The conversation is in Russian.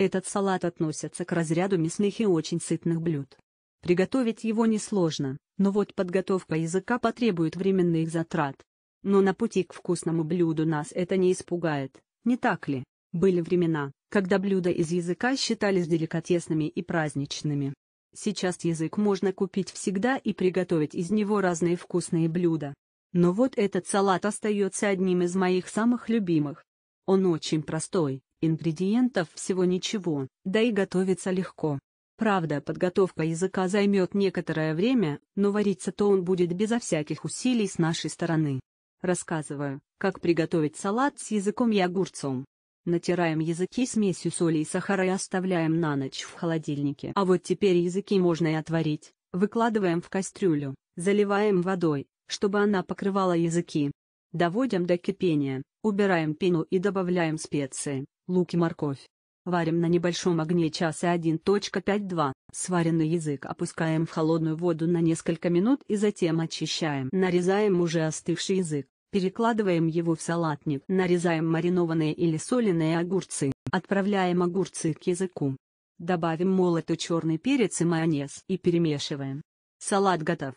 Этот салат относится к разряду мясных и очень сытных блюд. Приготовить его несложно, но вот подготовка языка потребует временных затрат. Но на пути к вкусному блюду нас это не испугает, не так ли? Были времена, когда блюда из языка считались деликатесными и праздничными. Сейчас язык можно купить всегда и приготовить из него разные вкусные блюда. Но вот этот салат остается одним из моих самых любимых. Он очень простой, ингредиентов всего ничего, да и готовится легко. Правда, подготовка языка займет некоторое время, но вариться-то он будет безо всяких усилий с нашей стороны. Рассказываю, как приготовить салат с языком и огурцом. Натираем языки смесью соли и сахара и оставляем на ночь в холодильнике. А вот теперь языки можно и отварить. Выкладываем в кастрюлю, заливаем водой, чтобы она покрывала языки. Доводим до кипения, убираем пену и добавляем специи, лук и морковь. Варим на небольшом огне часа 1.52, сваренный язык опускаем в холодную воду на несколько минут и затем очищаем. Нарезаем уже остывший язык, перекладываем его в салатник. Нарезаем маринованные или соленые огурцы, отправляем огурцы к языку. Добавим молотый черный перец и майонез и перемешиваем. Салат готов.